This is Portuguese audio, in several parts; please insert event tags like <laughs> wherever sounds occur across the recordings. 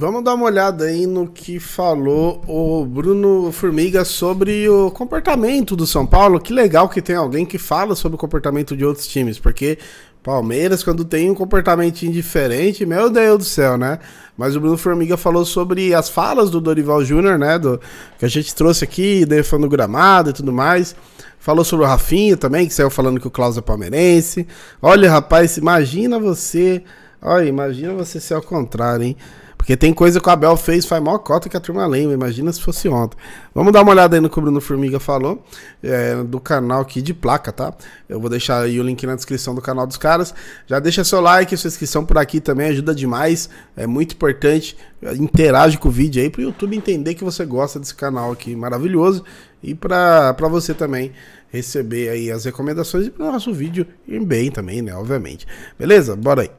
Vamos dar uma olhada aí no que falou o Bruno Formiga sobre o comportamento do São Paulo. Que legal que tem alguém que fala sobre o comportamento de outros times, porque Palmeiras, quando tem um comportamento indiferente, meu Deus do céu, né? Mas o Bruno Formiga falou sobre as falas do Dorival Júnior, né? Do, que a gente trouxe aqui, defando gramado e tudo mais. Falou sobre o Rafinha também, que saiu falando que o Klaus é palmeirense. Olha, rapaz, imagina você. Olha, imagina você ser ao contrário, hein? Porque tem coisa que o Abel fez, faz maior cota que a turma lembra. Imagina se fosse ontem. Vamos dar uma olhada aí no que o Bruno Formiga falou, é, do canal aqui de placa, tá? Eu vou deixar aí o link na descrição do canal dos caras. Já deixa seu like, sua inscrição por aqui também ajuda demais. É muito importante. Interage com o vídeo aí para o YouTube entender que você gosta desse canal aqui maravilhoso e para você também receber aí as recomendações e para o nosso vídeo ir bem também, né? Obviamente. Beleza? Bora aí.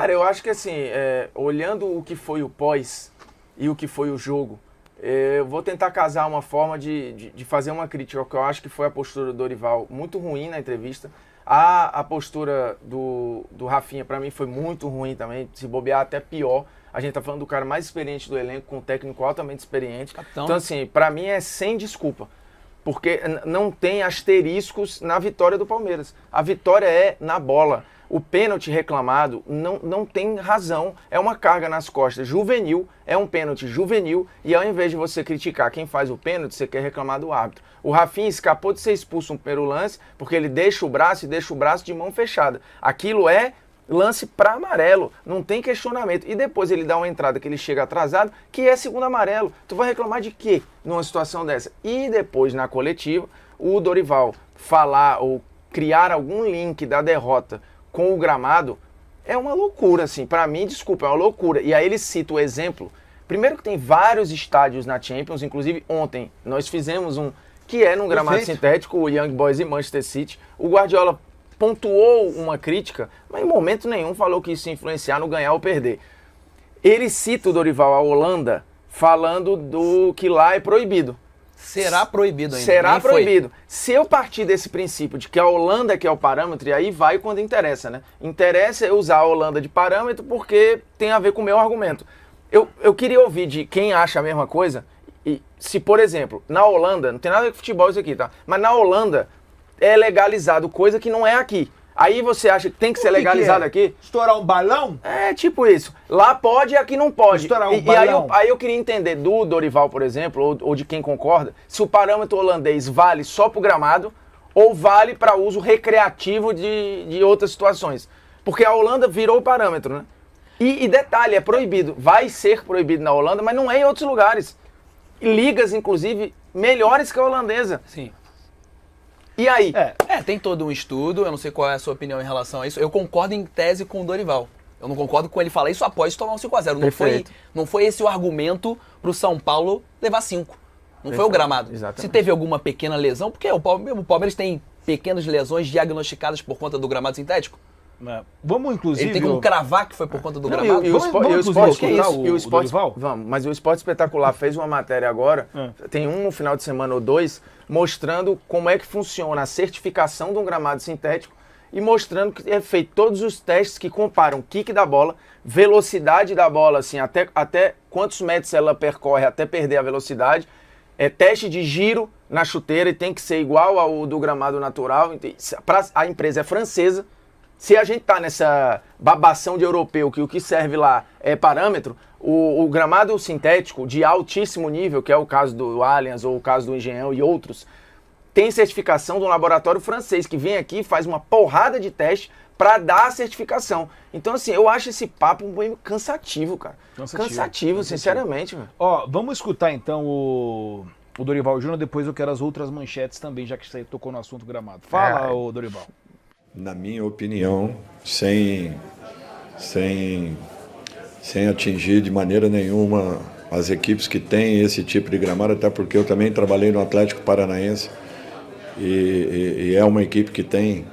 Cara, eu acho que assim, é, olhando o que foi o pós e o que foi o jogo, é, eu vou tentar casar uma forma de, de, de, fazer uma crítica, que eu acho que foi a postura do Dorival muito ruim na entrevista. A, a postura do, do Rafinha, para mim, foi muito ruim também, se bobear até pior. A gente tá falando do cara mais experiente do elenco, com um técnico altamente experiente. Capitão. Então, assim, para mim é sem desculpa porque não tem asteriscos na vitória do Palmeiras. A vitória é na bola. O pênalti reclamado não, não tem razão, é uma carga nas costas juvenil, é um pênalti juvenil, e ao invés de você criticar quem faz o pênalti, você quer reclamar do árbitro. O Rafinha escapou de ser expulso no primeiro lance, porque ele deixa o braço e deixa o braço de mão fechada. Aquilo é lance para amarelo, não tem questionamento. E depois ele dá uma entrada que ele chega atrasado, que é segundo amarelo. Tu vai reclamar de quê numa situação dessa? E depois na coletiva, o Dorival falar ou criar algum link da derrota com o gramado é uma loucura, assim. Para mim, desculpa, é uma loucura. E aí ele cita o exemplo. Primeiro que tem vários estádios na Champions, inclusive ontem nós fizemos um que é num gramado Perfeito. sintético, o Young Boys e Manchester City. O Guardiola pontuou uma crítica, mas em momento nenhum falou que isso ia influenciar no ganhar ou perder. Ele cita o Dorival à Holanda falando do que lá é proibido. Será proibido ainda. Será Nem proibido. Foi. Se eu partir desse princípio de que a Holanda que é o parâmetro, e aí vai quando interessa, né? Interessa eu usar a Holanda de parâmetro porque tem a ver com o meu argumento. Eu, eu queria ouvir de quem acha a mesma coisa. E se, por exemplo, na Holanda, não tem nada a ver com futebol isso aqui, tá? Mas na Holanda, é legalizado, coisa que não é aqui. Aí você acha que tem que o ser que legalizado que é? aqui? Estourar um balão? É, tipo isso. Lá pode e aqui não pode. Estourar um e, balão. E aí, eu, aí eu queria entender do Dorival, por exemplo, ou, ou de quem concorda, se o parâmetro holandês vale só pro gramado ou vale para uso recreativo de, de outras situações. Porque a Holanda virou o parâmetro, né? E, e, detalhe, é proibido. Vai ser proibido na Holanda, mas não é em outros lugares. Ligas, inclusive, melhores que a holandesa. Sim. E aí? É. é, tem todo um estudo, eu não sei qual é a sua opinião em relação a isso. Eu concordo em tese com o Dorival. Eu não concordo com ele falar isso após tomar um 5x0. Não foi, não foi esse o argumento para o São Paulo levar 5. Não Perfeito. foi o gramado. Exatamente. Se teve alguma pequena lesão, porque o Palmeiras tem pequenas lesões diagnosticadas por conta do gramado sintético. Né? Vamos, inclusive. Ele tem como cravar que foi por conta do não, gramado. E, o, vamos, vamos, o, o esporte, Vamos, mas o esporte espetacular fez uma matéria agora, é. tem um no final de semana ou dois, mostrando como é que funciona a certificação de um gramado sintético e mostrando que é feito todos os testes que comparam kick da bola, velocidade da bola, assim, até, até quantos metros ela percorre até perder a velocidade, é teste de giro na chuteira e tem que ser igual ao do gramado natural. Então, é pra, a empresa é francesa, se a gente tá nessa babação de europeu, que o que serve lá é parâmetro, o, o, gramado sintético de altíssimo nível, que é o caso do Allianz ou o caso do Engenhão e outros, tem certificação de um laboratório francês que vem aqui faz uma porrada de teste para dar a certificação. Então, assim, eu acho esse papo meio cansativo, cara. Cansativo, cansativo, sinceramente. Mano. Ó, vamos escutar então o, o Dorival Júnior, depois eu quero as outras manchetes também, já que você tocou no assunto gramado. Fala, é. ô Dorival na minha opinião, sem, sem, sem atingir de maneira nenhuma as equipes que têm esse tipo de gramado, até porque eu também trabalhei no Atlético Paranaense e, e, e é uma equipe que tem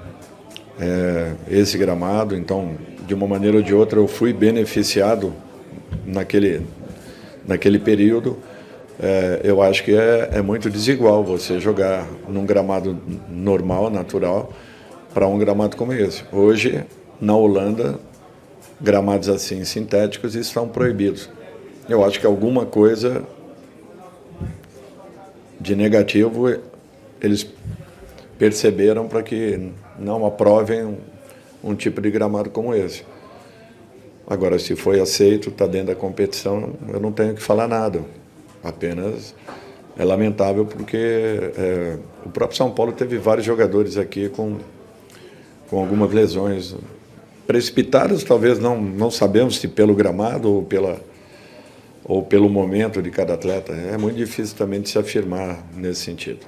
é, esse gramado, então de uma maneira ou de outra eu fui beneficiado naquele, naquele período. É, eu acho que é, é muito desigual você jogar num gramado normal, natural, para um gramado como esse. Hoje, na Holanda, gramados assim sintéticos estão proibidos. Eu acho que alguma coisa de negativo eles perceberam para que não aprovem um, tipo de gramado como esse. Agora, se foi aceito, está dentro da competição, eu não tenho que falar nada. Apenas é lamentável porque é, o próprio São Paulo teve vários jogadores aqui com com algumas lesões precipitadas, talvez não, não sabemos se pelo gramado ou, pela, ou pelo momento de cada atleta. É muito difícil também de se afirmar nesse sentido.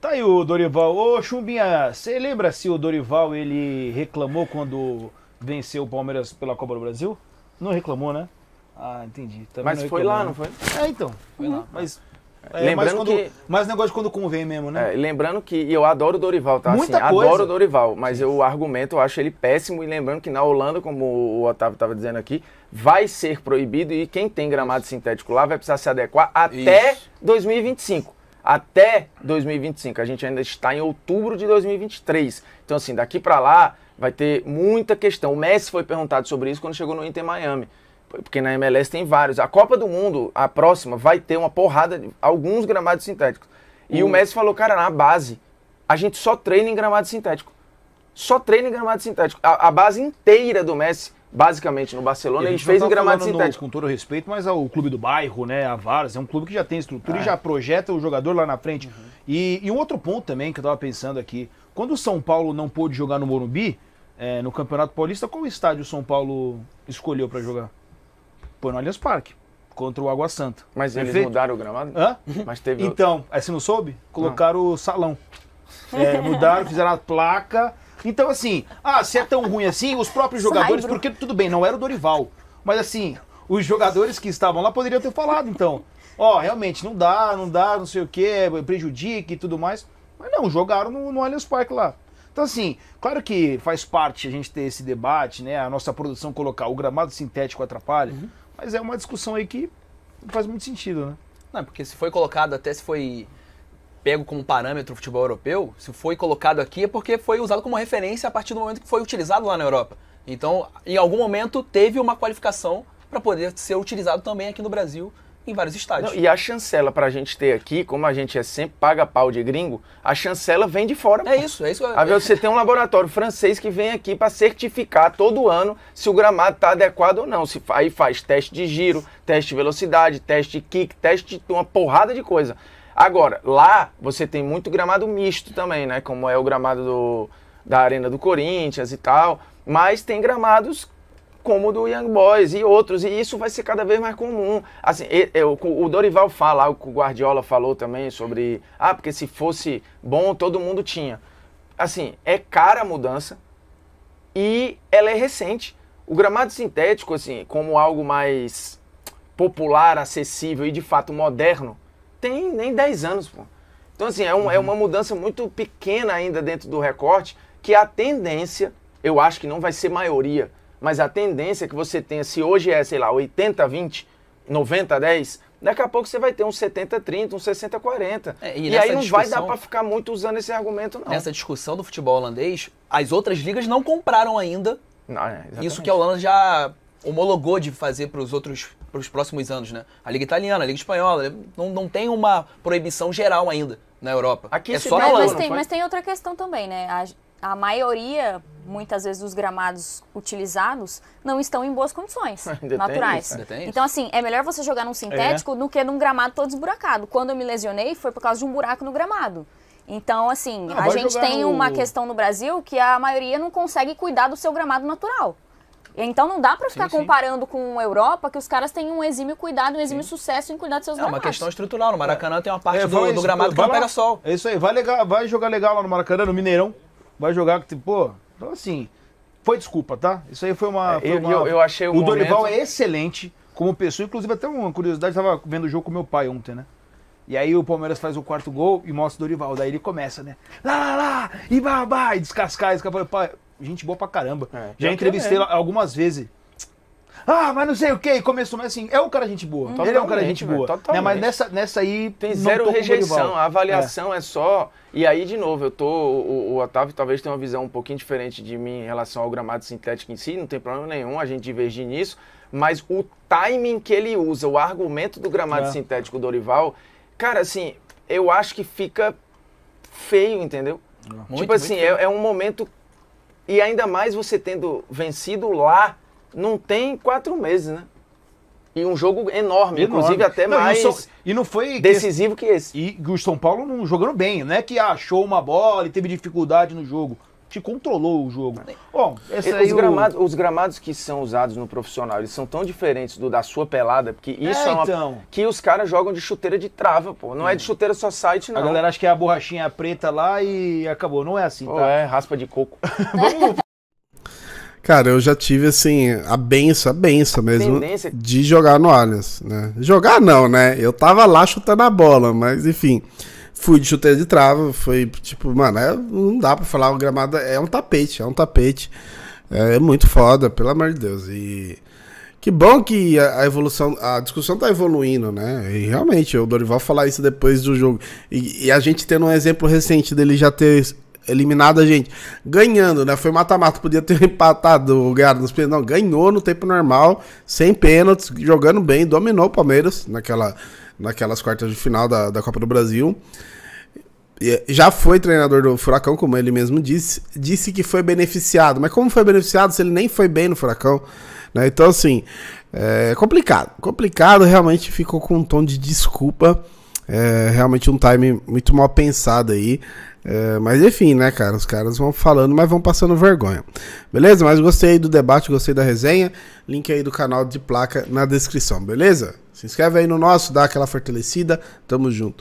Tá aí o Dorival. Ô Chumbinha, você lembra se o Dorival ele reclamou quando venceu o Palmeiras pela Copa do Brasil? Não reclamou, né? Ah, entendi. Também Mas foi reclamou, lá, né? não foi? É, então. Foi uhum. lá. Mas é, lembrando quando, que... Mas negócio quando convém mesmo, né? É, lembrando que... E eu adoro o Dorival, tá? Muita assim, coisa. Adoro o Dorival, mas eu, o argumento eu acho ele péssimo. E lembrando que na Holanda, como o Otávio estava dizendo aqui, vai ser proibido e quem tem gramado sintético lá vai precisar se adequar até Isso. 2025 até 2025. A gente ainda está em outubro de 2023. Então, assim, daqui para lá vai ter muita questão. O Messi foi perguntado sobre isso quando chegou no Inter Miami porque na MLS tem vários. A Copa do Mundo, a próxima, vai ter uma porrada de alguns gramados sintéticos. E hum. o Messi falou, cara, na base, a gente só treina em gramado sintético. Só treina em gramado sintético. A, a base inteira do Messi, basicamente, no Barcelona, ele fez em tá gramado sintético. No, com todo respeito, mas o clube do bairro, né, a Varas, é um clube que já tem estrutura ah. e é. já projeta o jogador lá na frente. Uhum. E, e um outro ponto também que eu tava pensando aqui, quando o São Paulo não pôde jogar no Morumbi, é, no Campeonato Paulista, qual estádio o São Paulo escolheu para jogar? Foi no Allianz Parque contra o Água Santa. Mas Perfeito? eles mudaram o gramado? Hã? Mas teve Então, aí você não soube? Colocaram não. o salão. É, mudaram, fizeram a placa. Então, assim, ah, se é tão ruim assim, os próprios jogadores, porque tudo bem, não era o Dorival. Mas assim, os jogadores que estavam lá poderiam ter falado, então. Ó, oh, realmente, não dá, não dá, não sei o quê, prejudica e tudo mais. Mas não, jogaram no, no Allianz Parque lá. Então, assim, claro que faz parte a gente ter esse debate, né? A nossa produção colocar o gramado sintético atrapalha. Uhum. Mas é uma discussão aí que não faz muito sentido, né? Não, porque se foi colocado, até se foi pego como parâmetro o futebol europeu, se foi colocado aqui é porque foi usado como referência a partir do momento que foi utilizado lá na Europa. Então, em algum momento, teve uma qualificação para poder ser utilizado também aqui no Brasil em vários estádios. Não, e a chancela para a gente ter aqui, como a gente é sempre paga pau de gringo, a chancela vem de fora. É pô. isso, é isso. Às você tem um laboratório francês que vem aqui para certificar todo ano se o gramado está adequado ou não. Se, aí faz teste de giro, teste de velocidade, teste de kick, teste de uma porrada de coisa. Agora, lá você tem muito gramado misto também, né? Como é o gramado do, da Arena do Corinthians e tal. Mas tem gramados como o do Young Boys e outros, e isso vai ser cada vez mais comum. Assim, eu, o Dorival fala, o Guardiola falou também sobre, ah, porque se fosse bom, todo mundo tinha. Assim, é cara a mudança e ela é recente. O gramado sintético, assim, como algo mais popular, acessível e de fato moderno, tem nem 10 anos, pô. Então, assim, é, um, é uhum. é uma mudança muito pequena ainda dentro do recorte, que a tendência, eu acho que não vai ser maioria, mas a tendência que você tenha, se hoje é, sei lá, 80, 20, 90, 10, daqui a pouco você vai ter um 70-30, um 60-40. É, e, e aí não vai dar para ficar muito usando esse argumento, não. Nessa discussão do futebol holandês, as outras ligas não compraram ainda. Não, é, isso que a Holanda já homologou de fazer para os outros para os próximos anos, né? A Liga Italiana, a Liga Espanhola, não, não tem uma proibição geral ainda na Europa. Aqui é só na Holanda. Mas tem, mas tem outra questão também, né? A a maioria, muitas vezes, dos gramados utilizados não estão em boas condições <laughs> naturais. Né? Então, assim, é melhor você jogar num sintético é. do que num gramado todo esburacado. Quando eu me lesionei, foi por causa de um buraco no gramado. Então, assim, a gente tem no... uma questão no Brasil que a maioria não consegue cuidar do seu gramado natural. Então não dá para ficar sim, comparando com a Europa, que os caras têm um exímio cuidado, um exímio sim. sucesso em cuidar dos seus é, gramados. É uma questão estrutural. No Maracanã tem uma parte é, do, isso, do, gramado que não pega sol. É isso aí. Vai, legal, vai jogar legal lá no Maracanã, no Mineirão vai jogar com. Pô, então assim. Foi desculpa, tá? Isso aí foi uma. É, foi uma... Eu, eu, achei o. O Dorival momento... é excelente como pessoa. Inclusive, até uma curiosidade, estava vendo o jogo com meu pai ontem, né? E aí o Palmeiras faz o quarto gol e mostra o Dorival. Daí ele começa, né? Lá, lá, lá, e babá, e descascar, e descascar. Pai, gente boa pra caramba. É, Já entrevistei é. algumas vezes ah, mas não sei o que, começou, mas assim, é um cara gente boa. Totalmente, hum. ele é um cara gente boa. Né? Mas nessa, nessa aí. Tem zero rejeição, a avaliação é. é. só. E aí, de novo, eu tô. O, o Otávio talvez tenha uma visão um pouquinho diferente de mim em relação ao gramado sintético em si, não tem problema nenhum, a gente diverge nisso. Mas o timing que ele usa, o argumento do gramado é. sintético do Dorival, cara, assim, eu acho que fica feio, entendeu? É. Tipo muito, tipo assim, é, é um momento. E ainda mais você tendo vencido lá não tem quatro meses, né? E um jogo enorme, enorme. inclusive até não, mais e, São... e, não foi decisivo que esse. que esse. E o São Paulo não jogando bem, não é que achou uma bola e teve dificuldade no jogo. Te controlou o jogo. Bom, essa os, gramados, os gramados que são usados no profissional, eles são tão diferentes do da sua pelada, porque é, isso é, é uma... Então. Que os caras jogam de chuteira de trava, pô. Não hum. é de hum. chuteira só site, não. A galera acha que é a borrachinha preta lá e acabou. Não é assim, pô, tá? É, raspa de coco. <laughs> <laughs> Vamos Cara, eu já tive, assim, a benção, a benção mesmo tendência... de jogar no Allianz, né? Jogar não, né? Eu tava lá chutando a bola, mas enfim, fui de chuteira de trava, foi tipo, mano, é, não dá pra falar, o gramado é um tapete, é um tapete, é, é muito foda, pelo amor de Deus, e... Que bom que a, evolução, a discussão tá evoluindo, né? E realmente, o Dorival falar isso depois do jogo. E, e a gente tendo um exemplo recente dele já ter eliminado a gente. Ganhando, né? Foi mata-mata, podia ter <laughs> empatado, ganhado nos pênaltis. Não, ganhou no tempo normal, sem pênaltis, jogando bem, dominou o Palmeiras naquela, naquelas quartas de final da, da Copa do Brasil. já foi treinador do Furacão, como ele mesmo disse, disse que foi beneficiado. Mas como foi beneficiado se ele nem foi bem no Furacão? Né? Então, assim, é complicado. Complicado, realmente ficou com um tom de desculpa. É, realmente um time muito mal pensado aí. É, mas enfim, né, cara? Os caras vão falando, mas vão passando vergonha. Beleza? Mas gostei do debate, gostei da resenha. Link aí do canal de placa na descrição, beleza? Se inscreve aí no nosso, dá aquela fortalecida. Tamo junto.